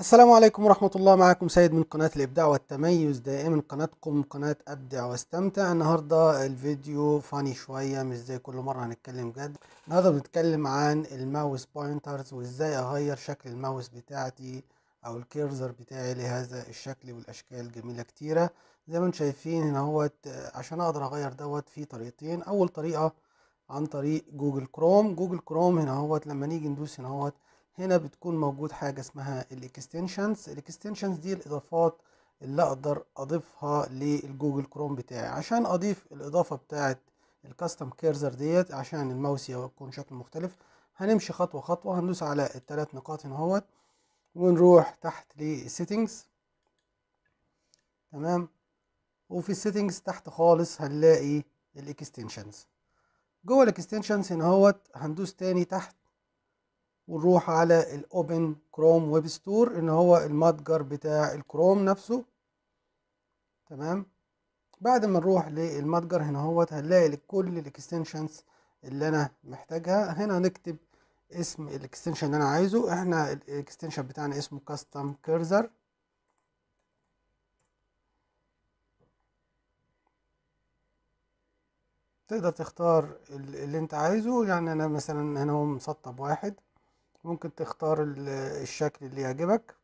السلام عليكم ورحمة الله معكم سيد من قناة الإبداع والتميز دائما قناتكم قناة أبدع واستمتع النهاردة الفيديو فاني شوية مش زي كل مرة هنتكلم جد النهاردة بنتكلم عن الماوس بوينترز وإزاي أغير شكل الماوس بتاعتي أو الكيرزر بتاعي لهذا الشكل والأشكال الجميلة كتيرة زي ما انتم شايفين هنا هوت عشان أقدر أغير دوت في طريقتين أول طريقة عن طريق جوجل كروم جوجل كروم هنا هوت لما نيجي ندوس هنا هوت هنا بتكون موجود حاجة اسمها الاكستنشنز الاكستنشنز دي الاضافات اللي اقدر اضيفها للجوجل كروم بتاعي عشان اضيف الاضافة بتاعت الكاستم كيرزر ديت عشان الماوس يكون شكل مختلف هنمشي خطوة خطوة هندوس على الثلاث نقاط هنا اهوت ونروح تحت للسيتنجز تمام وفي السيتنجز تحت خالص هنلاقي الاكستنشنز جوه الاكستنشنز هنا اهوت هندوس تاني تحت ونروح على الاوبن كروم ويب ستور ان هو المتجر بتاع الكروم نفسه تمام بعد ما نروح للمتجر هنا اهوت هنلاقي كل الاكستنشنز اللي انا محتاجها هنا نكتب اسم الاكستنشن اللي انا عايزه احنا الاكستنشن بتاعنا اسمه كاستم كيرزر تقدر تختار اللي انت عايزه يعني انا مثلا هنا هو مسطب واحد ممكن تختار الشكل اللي يعجبك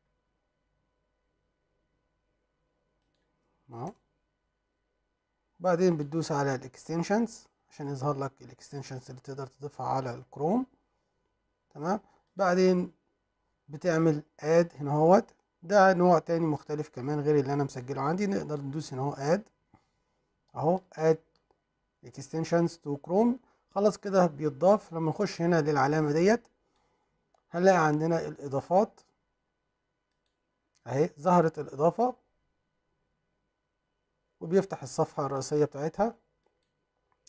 اهو بعدين بتدوس على الاكستنشنز عشان يظهر لك الاكستنشنز اللي تقدر تضيفها على الكروم تمام بعدين بتعمل اد هنا اهوت ده نوع تاني مختلف كمان غير اللي انا مسجله عندي نقدر ندوس هنا اهو اد اهو اد اكستنشنز تو كروم خلاص كده بيتضاف لما نخش هنا للعلامه ديت هنلاقي عندنا الإضافات أهي ظهرت الإضافة وبيفتح الصفحة الرئيسية بتاعتها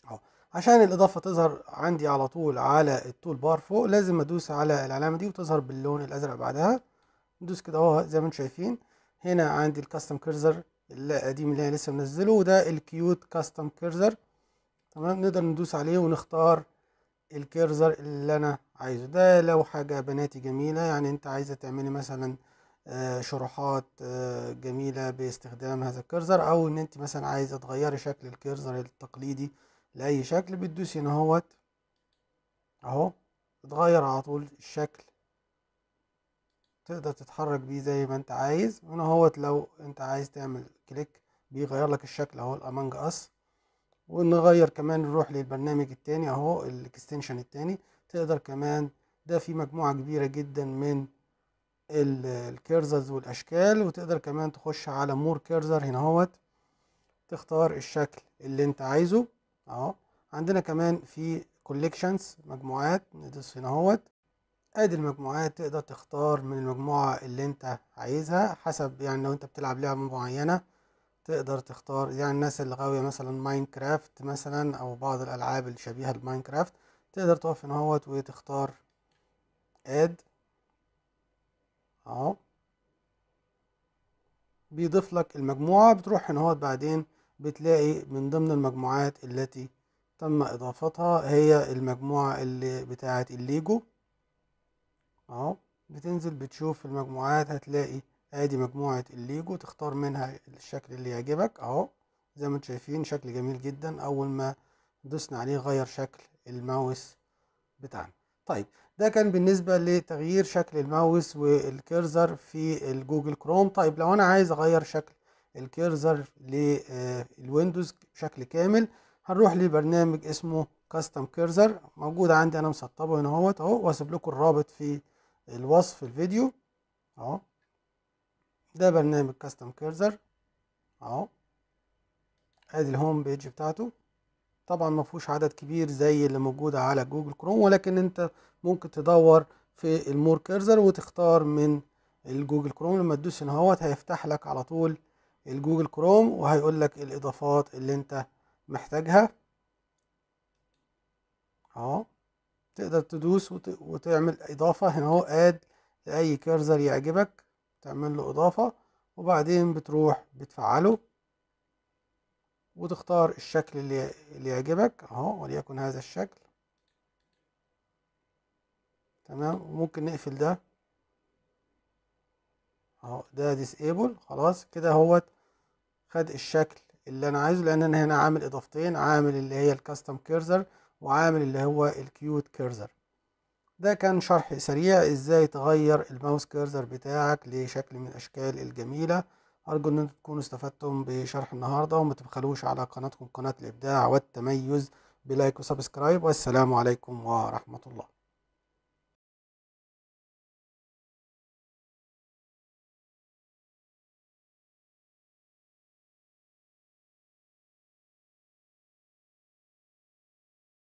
أهو عشان الإضافة تظهر عندي على طول على التول بار فوق لازم أدوس على العلامة دي وتظهر باللون الأزرق بعدها ندوس كده أهو زي ما أنتم شايفين هنا عندي الكاستم كيرزر القديم اللي انا لسه منزله وده الكيوت كاستم كيرزر تمام نقدر ندوس عليه ونختار الكيرزر اللي انا عايزه ده لو حاجة بناتي جميلة يعني انت عايزة تعملي مثلا آه، شروحات آه، جميلة باستخدام هذا الكيرزر او ان انت مثلا عايزة تغيري شكل الكيرزر التقليدي لاي شكل بتدوسي هنا اهوت اهو تغير على طول الشكل تقدر تتحرك بيه زي ما انت عايز هنا اهوت لو انت عايز تعمل كليك بيغير لك الشكل اهو الامانج اس ونغير كمان نروح للبرنامج التاني اهو الاكستنشن التاني تقدر كمان ده في مجموعة كبيرة جدا من الكيرزرز والاشكال وتقدر كمان تخش على مور كيرزر هنا اهوت تختار الشكل اللي انت عايزه اهو عندنا كمان في كوليكشنز مجموعات ندوس هنا اهوت ادي المجموعات تقدر تختار من المجموعة اللي انت عايزها حسب يعني لو انت بتلعب لعبة معينة تقدر تختار يعني الناس اللي غاوية مثلا ماينكرافت مثلا او بعض الالعاب الشبيهة لماينكرافت تقدر تقف هنا اهوت وتختار اد اهو بيضيف لك المجموعة بتروح هنا اهوت بعدين بتلاقي من ضمن المجموعات التي تم اضافتها هي المجموعة اللي بتاعت الليجو اهو بتنزل بتشوف المجموعات هتلاقي ادي مجموعة الليجو تختار منها الشكل اللي يعجبك اهو زي ما انتم شايفين شكل جميل جدا اول ما دوسنا عليه غير شكل الماوس بتاعنا طيب ده كان بالنسبة لتغيير شكل الماوس والكيرزر في الجوجل كروم طيب لو انا عايز اغير شكل الكيرزر للويندوز آه، بشكل كامل هنروح لبرنامج اسمه كاستم كيرزر موجود عندي انا مسطبه هنا اهوت اهو واسيب لكم الرابط في الوصف الفيديو اهو ده برنامج كاستم كيرزر اهو ادي الهوم بيج بتاعته طبعا ما فيهوش عدد كبير زي اللي موجود على جوجل كروم ولكن انت ممكن تدور في المور كيرزر وتختار من الجوجل كروم لما تدوس هنا اهوت هيفتح لك على طول الجوجل كروم وهيقول لك الاضافات اللي انت محتاجها اهو تقدر تدوس وت... وتعمل اضافه هنا اهو اد لاي كيرزر يعجبك تعمل له إضافة وبعدين بتروح بتفعله وتختار الشكل اللي اللي يعجبك اهو وليكن هذا الشكل تمام وممكن نقفل ده اهو ده ديسيبل خلاص كده اهوت خد الشكل اللي انا عايزه لان انا هنا عامل اضافتين عامل اللي هي الكاستم كيرزر وعامل اللي هو الكيوت كيرزر ده كان شرح سريع ازاي تغير الماوس كيرزر بتاعك لشكل من الاشكال الجميلة ارجو ان تكونوا استفدتم بشرح النهاردة وما تبخلوش على قناتكم قناة الابداع والتميز بلايك وسبسكرايب والسلام عليكم ورحمة الله